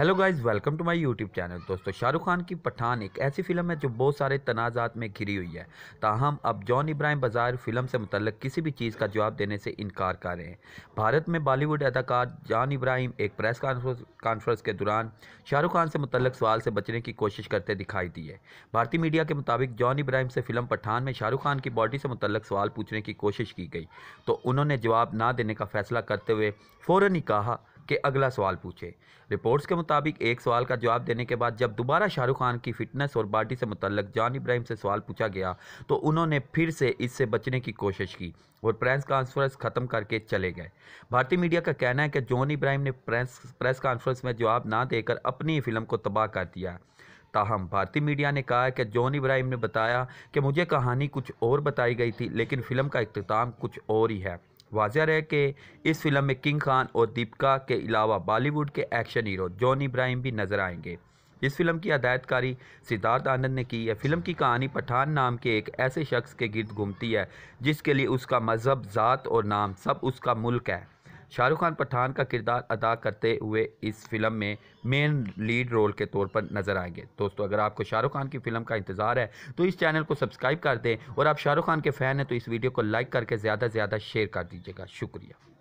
hello guys welcome to my YouTube channel दोस्तों शाहरुख खान की पठान एक ऐसी फिल्म है जो बहुत सारे तनाजात में घिरी हुई है ताहम अब जॉन इब्राहिम बाजार फिल्म से मतलब किसी भी चीज़ का जवाब देने से इनकार कर रहे हैं भारत में बॉलीवुड अदाकार जॉन इब्राहिम एक प्रेस कॉन्फ्रेंस के दौरान शाहरुख खान से मुतलक सवाल से बचने की कोशिश करते दिखाई दी है भारतीय मीडिया के मुताबिक जॉन इब्राहिम से फिल्म पठान में शाहरुख खान की बॉडी से मुतलक सवाल पूछने की कोशिश की गई तो उन्होंने जवाब ना देने का फैसला करते हुए फ़ौरन ही कहा के अगला सवाल पूछे रिपोर्ट्स के मुताबिक एक सवाल का जवाब देने के बाद जब दोबारा शाहरुख खान की फिटनेस और बॉडी से मुतलक जान इब्राहिम से सवाल पूछा गया तो उन्होंने फिर से इससे बचने की कोशिश की और प्रेस कॉन्फ्रेंस ख़त्म करके चले गए भारतीय मीडिया का कहना है कि जॉन इब्राहिम ने प्रेस प्रेस कॉन्फ्रेंस में जवाब ना देकर अपनी ही फिल्म को तबाह कर दिया ताहम भारतीय मीडिया ने कहा कि जॉन इब्राहिम ने बताया कि मुझे कहानी कुछ और बताई गई थी लेकिन फिल्म का अख्ताम कुछ और ही है वाजह रहे कि इस फिल्म में किंग खान और दीपिका के अलावा बॉलीवुड के एक्शन हीरो जॉन इब्राहिम भी नजर आएंगे इस फिल्म की हदायतकारी सिद्धार्थ आनंद ने की है फिल्म की कहानी पठान नाम के एक ऐसे शख्स के गिर्द घूमती है जिसके लिए उसका मजहब ज़ात और नाम सब उसका मुल्क है शाहरुख खान पठान का किरदार अदा करते हुए इस फिल्म में मेन लीड रोल के तौर पर नज़र आएंगे दोस्तों अगर आपको शाहरुख खान की फिल्म का इंतज़ार है तो इस चैनल को सब्सक्राइब कर दें और आप शाहरुख खान के फ़ैन हैं तो इस वीडियो को लाइक करके ज़्यादा से ज़्यादा शेयर कर दीजिएगा शुक्रिया